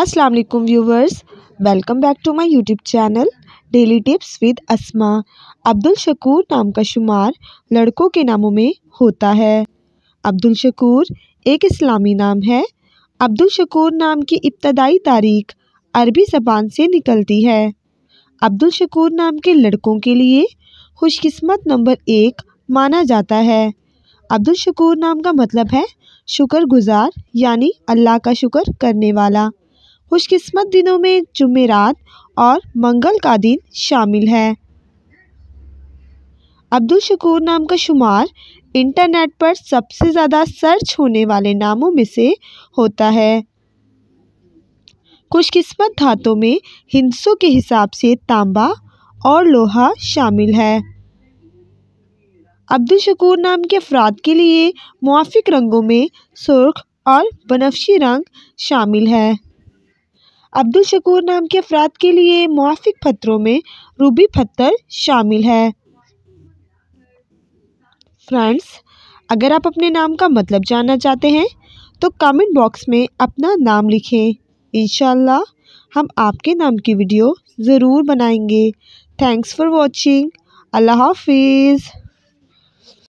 अस्सलाम वालेकुम viewers welcome back to my YouTube channel daily tips with Asma Abdul Shakoor नाम का शुमार लड़कों के नामों में होता है अब्दुल शकूर एक इस्लामी नाम है अब्दुल शकूर नाम की इब्तदाई तारीख अरबी ज़बान से निकलती है अब्दुल शकूर नाम के लड़कों के लिए खुशकिस्मत नंबर एक माना जाता है अब्दुल शकूर नाम का मतलब है शुक्रगुजार यानी अल्लाह का शुक्र करने वाला खुशकिस्मत दिनों में जुमेरात और मंगल का दिन शामिल है अब्दुल शकूर नाम का शुमार इंटरनेट पर सबसे ज़्यादा सर्च होने वाले नामों में से होता है खुशकिस्मत धातों में हिंसों के हिसाब से तांबा और लोहा शामिल है अब्दुल शकूर नाम के अफराद के लिए मुआफिक रंगों में सुर्ख और बनफशी रंग शामिल है अब्दुल शकूर नाम के अफराद के लिए मुआफिक ख़तरों में रूबी पत्थर शामिल है फ्रेंड्स अगर आप अपने नाम का मतलब जानना चाहते हैं तो कमेंट बॉक्स में अपना नाम लिखें इन हम आपके नाम की वीडियो ज़रूर बनाएंगे थैंक्स फॉर वॉचिंग अल्लाह हाफिज़